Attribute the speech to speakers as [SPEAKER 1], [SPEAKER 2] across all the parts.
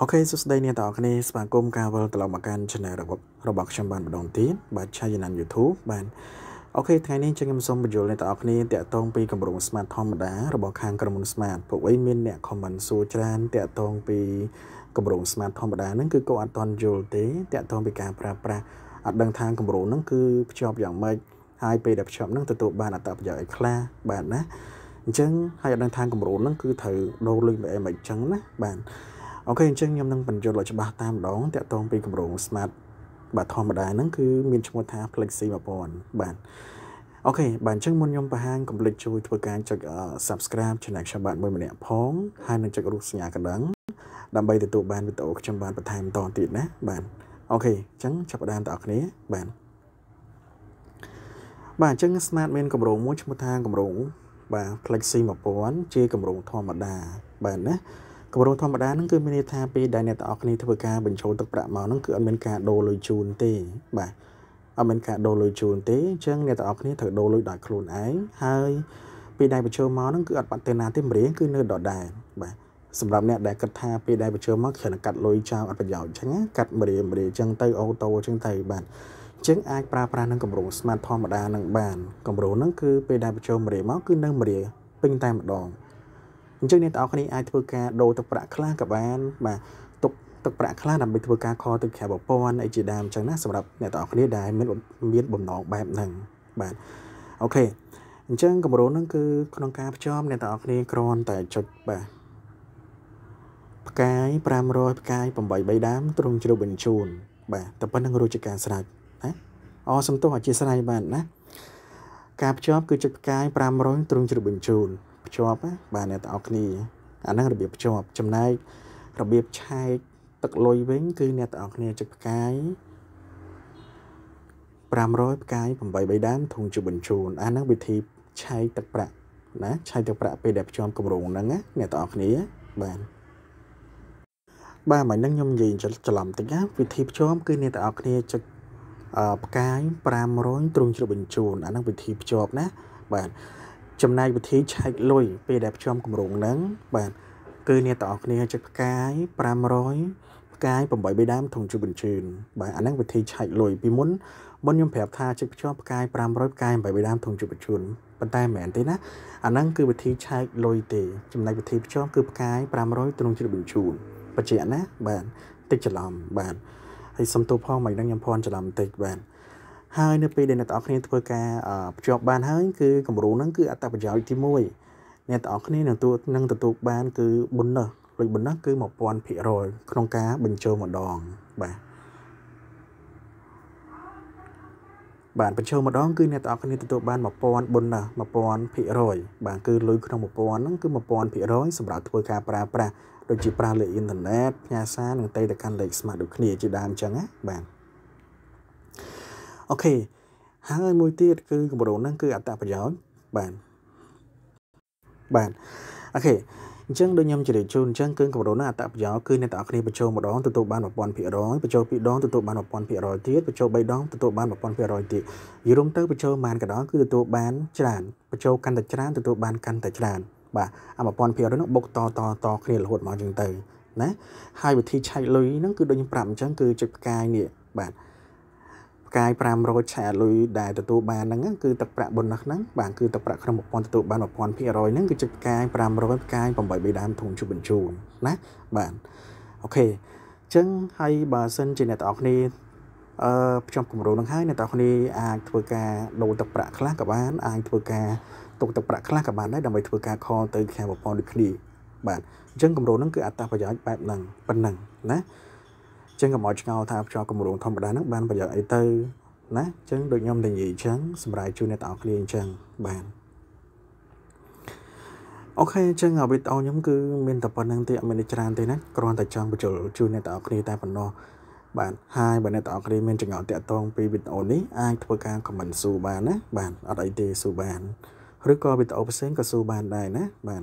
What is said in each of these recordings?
[SPEAKER 1] អូខេសួស្តីអ្នកទាំងអស់គ្នាស្វាគមន៍ការវិលត្រឡប់មកកាន់ Channel របស់របស់ខ្ញុំបានម្ដងទៀតបាទ Channel YouTube បាទអូខេថ្ងៃនេះខ្ញុំសូមបញ្យល់អ្នកទាំងអស់គ្នាតាក់ទងពីគម្រោង Smart ធម្មតារបស់ខាងក្រុមហ៊ុន Smart ពួកឯងមានអ្នក comment សួរច្រើនតាក់ទងពីគម្រោង Smart ធម្មតាហ្នឹងគឺគាត់អត់ទាន់យល់ទេតាក់ទងពីការប្រើប្រាស់អត់ដឹងថាគម្រោងហ្នឹងគឺភ្ជាប់យ៉ាងម៉េចហើយពេលដែលភ្ជាប់ហ្នឹងទទួលបានអត្ថប្រយោជន៍អីខ្លះបាទណាអញ្ចឹងហើយអត់ដឹងថាគម្រោងហ្នឹងគឺត្រូវដូរលុយមកអីមកអញ្ចឹងណាបាទអូខេអញ្ចឹងខ្ញុំនឹងបញ្យល់ឲ្យច្បាស់តាមម្ដងតាក់ទងពីគម្រោង Smart បាទធម្មតាហ្នឹងគឺមានឈ្មោះថា Flexi 1000បាទអូខេបាទអញ្ចឹងមុនខ្ញុំបង្ហាញកុំភ្លេចជួយធ្វើការចុច Subscribe Channel ខ្ញុំបាទមួយម្នាក់ផងហើយនឹងចុចរូបសញ្ញាកណ្ដឹងដើម្បីទទួលបានវីដេអូខ្ញុំបានបន្ថែមតទៀតណាបាទអូខេអញ្ចឹងចាប់ផ្ដើមបងប្អូនគ្នាបាទបាទអញ្ចឹង Smart មានកម្រងមួយឈ្មោះថាកម្រងបាទ Flexi 1000ជាកម្រងធម្មតាបាទណាកម្រងធម្មតាហ្នឹងគឺមានន័យថាពេលដែលអ្នកទាំងអស់គ្នាធ្វើការបញ្ចូលទឹកប្រាក់មកហ្នឹងគឺអត់មានការដូរលុយជូនទេបាទអត់មានការដូរលុយជូនទេអញ្ចឹងអ្នកទាំងអស់គ្នាត្រូវដូរលុយដោយខ្លួនឯងហើយពេលដែលបញ្ចូលមកហ្នឹងគឺអត់បាត់ទៅណាទេម្រៀងគឺនៅដដែលបាទសម្រាប់អ្នកដែលគិតថាពេលដែលបញ្ចូលមកខ្ញុំនឹងកាត់លុយចោលអត់ប្រយោជន៍អញ្ចឹងកាត់ម្រាមម្រាអញ្ចឹងទៅអូតូអញ្ចឹងទៅបាទអញ្ចឹងអាចប្រើប្រាស់នឹងកម្រង smart ធម្មតានឹងបានកម្រងហ្នឹងគឺពេលដែលបញ្ចូលម្រាមកគឺនៅម្រាពេញតែម្ដងអញ្ចឹងអ្នកទាំងអស់គ្នាអាចធ្វើការដូរទឹកប្រាក់ខ្លះក៏បានបាទទុកទឹកប្រាក់ខ្លះដើម្បីធ្វើការខទៅក្រៅប្រព័ន្ធអីជាដើមអញ្ចឹងណាសម្រាប់អ្នកទាំងអស់គ្នាដែលមានមានបំណងបែបហ្នឹងបាទអូខេអញ្ចឹងគម្រោងហ្នឹងគឺក្នុងការភ្ជាប់អ្នកទាំងអស់គ្នាគ្រាន់តែចុចបាទផ្កាយ500ផ្កាយ8 3ដើមត្រង់ជ្រុបបញ្ជូន បាទតែប៉ុណ្្នឹងរួចជាការស្រេចណាអសំទោសអធិស្ឋានបាទណាការភ្ជាប់គឺចុចផ្កាយ500ត្រង់ជ្រុបបញ្ជូនភ្ជាប់បាទអ្នកទាំងអស់គ្នា អាហ្នឹងរបៀបភ្ជាប់ចំណែករបៀបឆែកទឹកលុយវិញគឺអ្នកទាំងអស់គ្នាចុចផ្កាយ500ផ្កាយ8បីដើមធុងជាបញ្ជូនអាហ្នឹងវិធីឆែកទឹកប្រាក់ណាឆែកទឹកប្រាក់ពេលដែលភ្ជាប់គម្រោងហ្នឹងណាអ្នកទាំងអស់គ្នាបាទបាទមិនហ្នឹងខ្ញុំនិយាយច្រឡំតិចណាវិធីភ្ជាប់គឺអ្នកទាំងអស់គ្នាចុចផ្កាយ500ទ្រង់ជ្របញ្ជូនអាហ្នឹងវិធីភ្ជាប់ណា បាទចំណាយវិធីឆែកលុយពេលដែលភ្ជាប់គម្រោងហ្នឹងបាទគឺអ្នកទាំងអស់គ្នាចិត្តផ្កាយ500ផ្កាយ8បេដាមធំជួយបញ្ជឿនបាទអាហ្នឹងវិធីឆែកលុយពីមុនមុនខ្ញុំប្រាប់ថាចិត្តភ្ជាប់ផ្កាយ500ផ្កាយ8បេដាមធំជួយបញ្ជឿនប៉ុន្តែមិនមែនទេណាអាហ្នឹងគឺវិធីឆែកលុយទេចំណែកវិធីភ្ជាប់គឺផ្កាយ500ទ្រង់ជួយបញ្ជូនបច្ចៈណាបាទតិចច្រឡំបាទហើយសំទោសផងមិនដឹងខ្ញុំភ័ន្តច្រឡំតិចបាទហើយនៅពេលដែលអ្នកទាំងអស់គ្នាធ្វើការភ្ជាប់បានហើយគឺគំរូហ្នឹងគឺអត្តប្រយោជន៍ទី1អ្នកទាំងអស់គ្នានឹងទទួលនឹងទទួលបានគឺបុណ្យនោះលុយបុណ្យនោះគឺ1000%ក្នុងការបញ្ចូលម្ដងបាទបាទបញ្ចូលម្ដងគឺអ្នកទាំងអស់គ្នាទទួលបាន1000បុណ្យណា1000%បាទគឺលុយក្នុង1000ហ្នឹងគឺ1000%សម្រាប់ធ្វើការប្រើប្រាស់ដូចជាប្រើលេខអ៊ីនធឺណិតផ្ញើសារនិងតេតកាន់លេខស្មាតដូចគ្នាជាដើមអញ្ចឹងណាបាទអូខេហើយមួយទៀតគឺគម្រោងហ្នឹងគឺអត្តប្រយោជន៍បាទបាទអូខេអញ្ចឹងដូចខ្ញុំជម្រាបជូនអញ្ចឹងគឺគម្រោងហ្នឹងអត្តប្រយោជន៍គឺអ្នកទាំងអស់គ្នាបញ្ចូលម្ដងទទួលបាន1000%បញ្ចូល2ដងទទួលបាន1000%ទៀតបញ្ចូល3ដងទទួលបាន1000%ទៀតយល់រំទៅបញ្ចូលប៉ុន្មានកណ្ដោគឺទទួលបានច្រើនបញ្ចូលកាន់តែច្រើនទទួលបានកាន់តែច្រើនបាទអា1000%ហ្នឹងបុកតតតគ្នារហូតមកអញ្ចឹងទៅណាហើយវិធីឆែកលុយហ្នឹងគឺដូចខ្ញុំប្រាប់អញ្ចឹងគឺចុចផ្កាយនេះបាទកាយ500ឆាលុយដែលទទួលបានហ្នឹងគឺទឹកប្រាក់បុណ្យហ្នឹងបាទគឺទឹកប្រាក់ក្នុង1000ទទួលបាន1000%ហ្នឹងគឺជាផ្កាយ500ផ្កាយ8បីដើមធំជួបបញ្ជូនណាបាទអូខេអញ្ចឹងហើយបើសិនជាអ្នកទាំងអស់គ្នាអឺខ្ញុំគម្រោងនឹងហើយអ្នកទាំងអស់គ្នាអាចធ្វើការដូរទឹកប្រាក់ខ្លះក៏បាន អាចធ្វើការទុកទឹកប្រាក់ខ្លះក៏បានដែរដើម្បីធ្វើការខលទៅខាងប្រព័ន្ធដូចគ្នាបាទអញ្ចឹងគម្រោងនឹងគឺអត្តប្រយោជន៍បែបហ្នឹងប៉ុណ្ណឹងណាចឹងកុំឲ្យឆ្ងល់ថាភ្ជាប់គម្រោងធម្មតាហ្នឹងបានប្រយោជន៍អីទៅណាចឹងដូចខ្ញុំតែនិយាយចឹងសម្រាប់ជួយអ្នកទាំងអស់គ្នាចឹងបាទអូខេចឹងវីដេអូខ្ញុំគឺមានតែប៉ុណ្្នឹងទេអត់មានច្រើនទេណាគ្រាន់តែចង់បញ្ចូលជួយអ្នកទាំងអស់គ្នាតែប៉ុណ្ណោះបាទហើយបើអ្នកទាំងអស់គ្នាមានចម្ងល់តាក់ទងពីវីដេអូនេះអាចធ្វើការ comment សួរបានណាបាទអត់អីទេសួរបានឬក៏វីដេអូផ្សេងក៏សួរបានដែរណាបាទ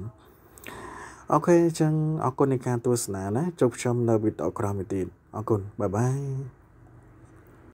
[SPEAKER 1] អូខេអញ្ចឹងអរគុណនៃការទស្សនាណាជួបខ្ញុំនៅវីដេអូក្រោយមួយទៀតអរគុណបាយបាយ